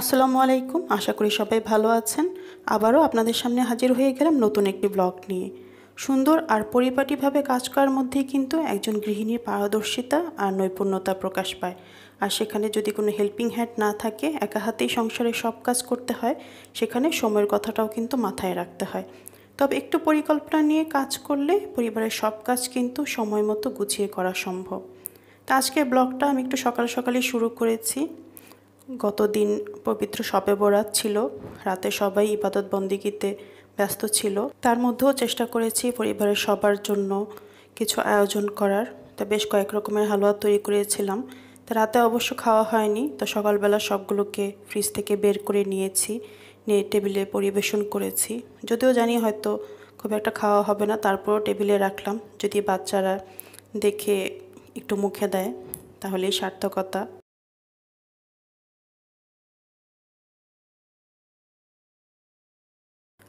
আসসালামু আলাইকুম আশা করি সবাই ভালো আছেন আবারও আপনাদের সামনে হাজির হয়ে গেলাম নতুন একটি ব্লগ নিয়ে সুন্দর আর পরিপাটিভাবে কাজ করার মধ্যেই কিন্তু একজন গৃহিণীর পারদর্শিতা আর নৈপুণ্যতা প্রকাশ পায় আর সেখানে যদি কোনো হেল্পিং হ্যান্ড না থাকে একা হাতেই সংসারে সব কাজ করতে হয় সেখানে সময়ের কথাটাও কিন্তু মাথায় রাখতে হয় তবে একটু পরিকল্পনা নিয়ে কাজ করলে পরিবারের সব কাজ কিন্তু সময় মতো গুছিয়ে করা সম্ভব তা আজকের ব্লগটা আমি একটু সকাল সকালে শুরু করেছি গতদিন পবিত্র সবে বরাত ছিল রাতে সবাই ইবাদত বন্দিগিতে ব্যস্ত ছিল তার মধ্যেও চেষ্টা করেছি পরিবারের সবার জন্য কিছু আয়োজন করার তো বেশ কয়েক রকমের হালুয়া তৈরি করেছিলাম তো রাতে অবশ্য খাওয়া হয়নি তো সকালবেলা সবগুলোকে ফ্রিজ থেকে বের করে নিয়েছি নিয়ে টেবিলে পরিবেশন করেছি যদিও জানি হয়তো খুব একটা খাওয়া হবে না তারপরও টেবিলে রাখলাম যদি বাচ্চারা দেখে একটু মুখে দেয় তাহলেই সার্থকতা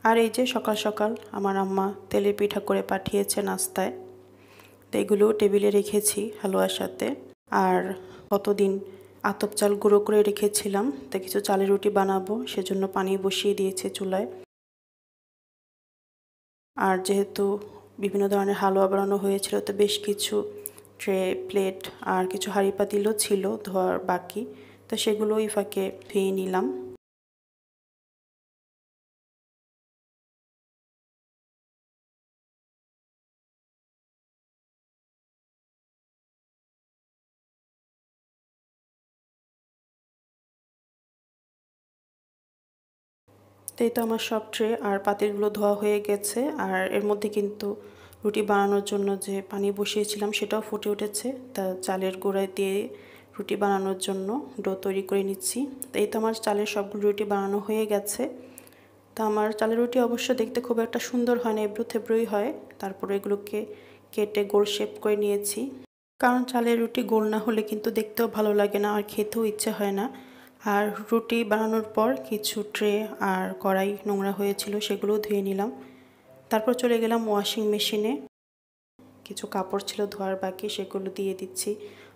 আর এই যে সকাল সকাল আমার আম্মা তেলের পিঠা করে পাঠিয়েছে নাস্তায় তো এগুলো টেবিলে রেখেছি হালুয়ার সাথে আর কতদিন আতপ চাল গুঁড়ো করে রেখেছিলাম তা কিছু চালের রুটি বানাবো সেজন্য পানি বসিয়ে দিয়েছে চুলায় আর যেহেতু বিভিন্ন ধরনের হালুয়া বানানো হয়েছিল তো বেশ কিছু ট্রে প্লেট আর কিছু হাঁড়ি পাতিলও ছিল ধোয়ার বাকি তো সেগুলোই ফাঁকে ধুয়ে নিলাম তাই তো আমার সব ট্রে আর পাতিলগুলো ধোয়া হয়ে গেছে আর এর মধ্যে কিন্তু রুটি বানানোর জন্য যে পানি বসিয়েছিলাম সেটাও ফুটে উঠেছে তা চালের গোড়ায় দিয়ে রুটি বানানোর জন্য ডো তৈরি করে নিচ্ছি এই তো আমার চালের সবগুলো রুটি বানানো হয়ে গেছে তা আমার চালের রুটি অবশ্য দেখতে খুব একটা সুন্দর হয় না এবড়ো থেবড়োই হয় তারপরে এগুলোকে কেটে গোল শেপ করে নিয়েছি কারণ চালের রুটি গোল না হলে কিন্তু দেখতেও ভালো লাগে না আর খেতেও ইচ্ছে হয় না আর রুটি বানানোর পর কিছু ট্রে আর কড়াই নোংরা হয়েছিল সেগুলো ধুয়ে নিলাম তারপর চলে গেলাম ওয়াশিং মেশিনে কিছু কাপড় ছিল ধোয়ার বাকি সেগুলো দিয়ে দিচ্ছি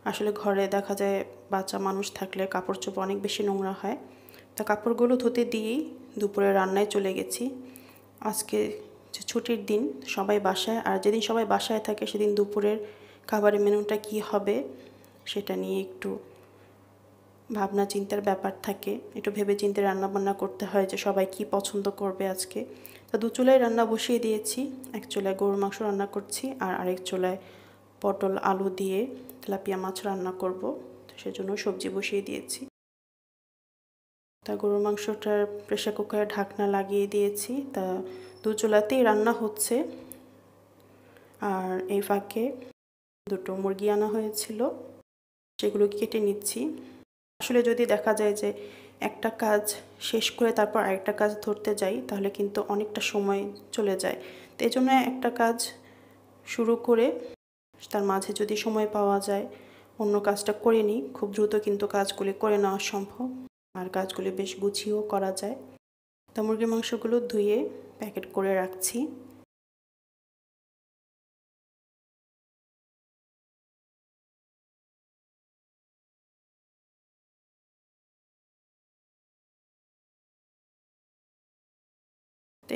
আসলে ঘরে দেখা যায় বাচ্চা মানুষ থাকলে কাপড় চোপড় অনেক বেশি নোংরা হয় তা কাপড়গুলো ধুতে দিয়েই দুপুরে রান্নায় চলে গেছি আজকে যে ছুটির দিন সবাই বাসায় আর যেদিন সবাই বাসায় থাকে সেদিন দুপুরের খাবারের মেনুটা কি হবে সেটা নিয়ে একটু ভাবনা চিন্তার ব্যাপার থাকে একটু ভেবে চিন্তে রান্নাবান্না করতে হয় যে সবাই কি পছন্দ করবে আজকে তা দু চুলায় রান্না বসিয়ে দিয়েছি এক চুলায় গরুর মাংস রান্না করছি আর আরেক চুলায় পটল আলু দিয়ে তেলাপিয়া মাছ রান্না করব তো সেজন্য সবজি বসিয়ে দিয়েছি তা গরুর মাংসটার প্রেশার কুকারে ঢাকনা লাগিয়ে দিয়েছি তা দু চুলাতেই রান্না হচ্ছে আর এই ফাঁকে দুটো মুরগি আনা হয়েছিল সেগুলো কেটে নিচ্ছি আসলে যদি দেখা যায় যে একটা কাজ শেষ করে তারপর আরেকটা কাজ ধরতে যাই তাহলে কিন্তু অনেকটা সময় চলে যায় তো এই জন্য একটা কাজ শুরু করে তার মাঝে যদি সময় পাওয়া যায় অন্য কাজটা করে নিই খুব দ্রুত কিন্তু কাজগুলি করে নেওয়া সম্ভব আর কাজগুলি বেশ গুছিয়েও করা যায় তা মুরগির মাংসগুলো ধুয়ে প্যাকেট করে রাখছি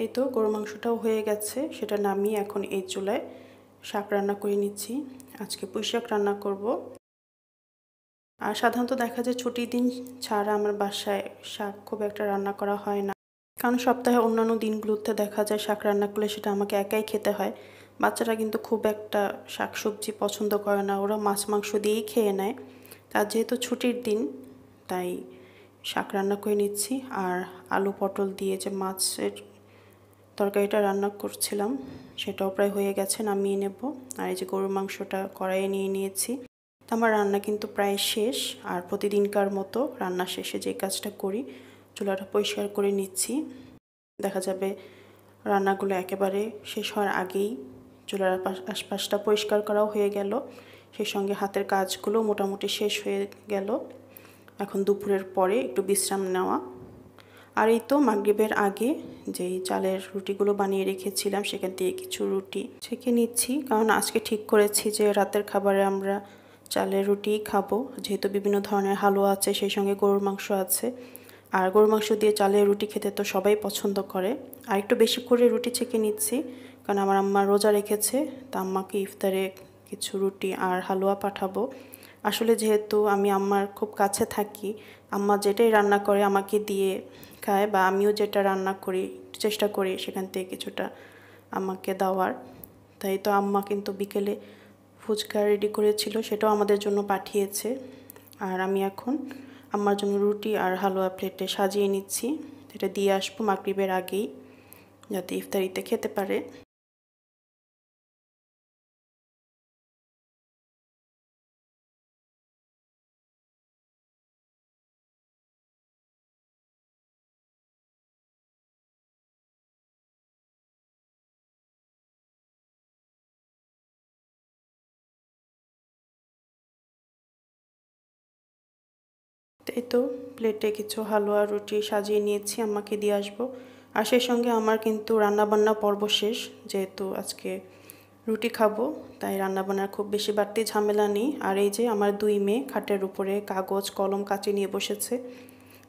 এই তো গরু মাংসটাও হয়ে গেছে সেটা নামিয়ে এখন এই চুলায় শাক রান্না করে নিচ্ছি আজকে পুঁই শাক রান্না করব আর সাধারণত দেখা যায় ছুটির দিন ছাড়া আমার বাসায় শাক খুব একটা রান্না করা হয় না কারণ সপ্তাহে অন্যান্য দিনগুলোতে দেখা যায় শাক রান্না করলে সেটা আমাকে একাই খেতে হয় বাচ্চারা কিন্তু খুব একটা শাক সবজি পছন্দ করে না ওরা মাছ মাংস দিয়েই খেয়ে নেয় তার যেহেতু ছুটির দিন তাই শাক রান্না করে নিচ্ছি আর আলু পটল দিয়ে যে মাছের তরকারিটা রান্না করছিলাম সেটাও প্রায় হয়ে গেছে নামিয়ে নেব আর এই যে গরুর মাংসটা কড়াইয়ে নিয়ে নিয়েছি তো আমার রান্না কিন্তু প্রায় শেষ আর প্রতিদিনকার মতো রান্না শেষে যে কাজটা করি চুলাটা পরিষ্কার করে নিচ্ছি দেখা যাবে রান্নাগুলো একেবারে শেষ হওয়ার আগেই চুলার আশপাশটা পরিষ্কার করাও হয়ে গেল সেই সঙ্গে হাতের কাজগুলো মোটামুটি শেষ হয়ে গেল এখন দুপুরের পরে একটু বিশ্রাম নেওয়া আর এই তো মাগরীবের আগে যেই চালের রুটিগুলো বানিয়ে রেখেছিলাম সেখান দিয়ে কিছু রুটি ছেঁকে নিচ্ছি কারণ আজকে ঠিক করেছি যে রাতের খাবারে আমরা চালের রুটি খাবো যেহেতু বিভিন্ন ধরনের হালুয়া আছে সেই সঙ্গে গরুর মাংস আছে আর গরুর মাংস দিয়ে চালের রুটি খেতে তো সবাই পছন্দ করে আর একটু বেশি করে রুটি ছেঁকে নিচ্ছি কারণ আমার আম্মা রোজা রেখেছে তা আম্মাকে ইফতারে কিছু রুটি আর হালুয়া পাঠাবো আসলে যেহেতু আমি আম্মার খুব কাছে থাকি আম্মা যেটাই রান্না করে আমাকে দিয়ে খায় বা আমিও যেটা রান্না করি চেষ্টা করি সেখান থেকে কিছুটা আমাকে দেওয়ার তাই তো আম্মা কিন্তু বিকেলে ফুচকা রেডি করেছিল সেটাও আমাদের জন্য পাঠিয়েছে আর আমি এখন আমার জন্য রুটি আর হালুয়া প্লেটে সাজিয়ে নিচ্ছি এটা দিয়ে আসবো মাকরিবের আগেই যাতে ইফতারিতে খেতে পারে এই তো প্লেটে কিছু হালুয়া রুটি সাজিয়ে নিয়েছি আমাকে দিয়ে আসবো আর সেই সঙ্গে আমার কিন্তু রান্নাবান্না পর্ব শেষ যেহেতু আজকে রুটি খাবো তাই রান্নাবান্নার খুব বেশি বাড়তি ঝামেলা নেই আর এই যে আমার দুই মেয়ে খাটের উপরে কাগজ কলম কাঁচি নিয়ে বসেছে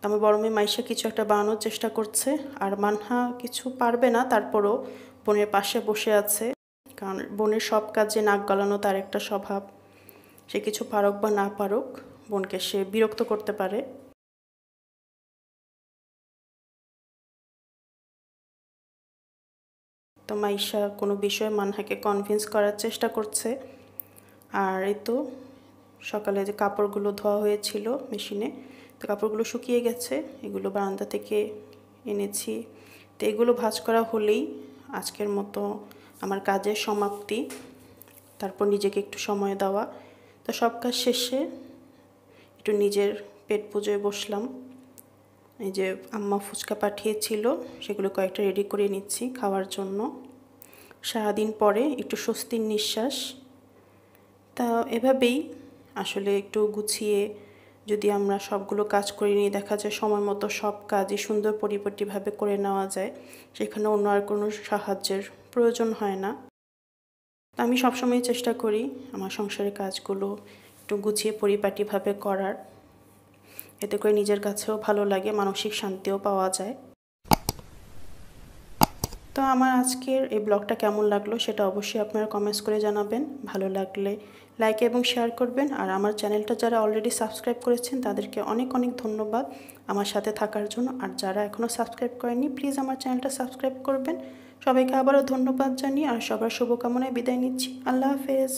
আমার বড় মেয়ে মাইশা কিছু একটা বানানোর চেষ্টা করছে আর মানহা কিছু পারবে না তারপরও বোনের পাশে বসে আছে কারণ বোনের সব কাজে নাক গলানো তার একটা স্বভাব সে কিছু পারুক বা না পারুক বোনকে সে বিরক্ত করতে পারে তো মাইশা কোনো বিষয়ে মানহাকে কনভিন্স করার চেষ্টা করছে আর এই তো সকালে যে কাপড়গুলো ধোয়া হয়েছিল মেশিনে তো কাপড়গুলো শুকিয়ে গেছে এগুলো বারান্দা থেকে এনেছি তো এগুলো ভাজ করা হলেই আজকের মতো আমার কাজের সমাপ্তি তারপর নিজেকে একটু সময় দেওয়া তো সব কাজ শেষে একটু নিজের পেট পুজোয় বসলাম এই যে আম্মা ফুচকা পাঠিয়েছিল সেগুলো কয়েকটা রেডি করে নিচ্ছি খাওয়ার জন্য সারাদিন পরে একটু স্বস্তির নিঃশ্বাস তা এভাবেই আসলে একটু গুছিয়ে যদি আমরা সবগুলো কাজ করে নিয়ে দেখা যায় সময় মতো সব কাজই সুন্দর পরিপাটিভাবে করে নেওয়া যায় সেখানে অন্য আর কোনো সাহায্যের প্রয়োজন হয় না আমি সবসময় চেষ্টা করি আমার সংসারের কাজগুলো একটু গুছিয়ে পরিপাটিভাবে করার এতে করে নিজের কাছেও ভালো লাগে মানসিক শান্তিও পাওয়া যায় তো আমার আজকের এই ব্লগটা কেমন লাগলো সেটা অবশ্যই আপনারা কমেন্টস করে জানাবেন ভালো লাগলে লাইক এবং শেয়ার করবেন আর আমার চ্যানেলটা যারা অলরেডি সাবস্ক্রাইব করেছেন তাদেরকে অনেক অনেক ধন্যবাদ আমার সাথে থাকার জন্য আর যারা এখনও সাবস্ক্রাইব করেনি প্লিজ আমার চ্যানেলটা সাবস্ক্রাইব করবেন সবাইকে আবারও ধন্যবাদ জানিয়ে আর সবার শুভকামনায় বিদায় নিচ্ছি আল্লাহ হাফেজ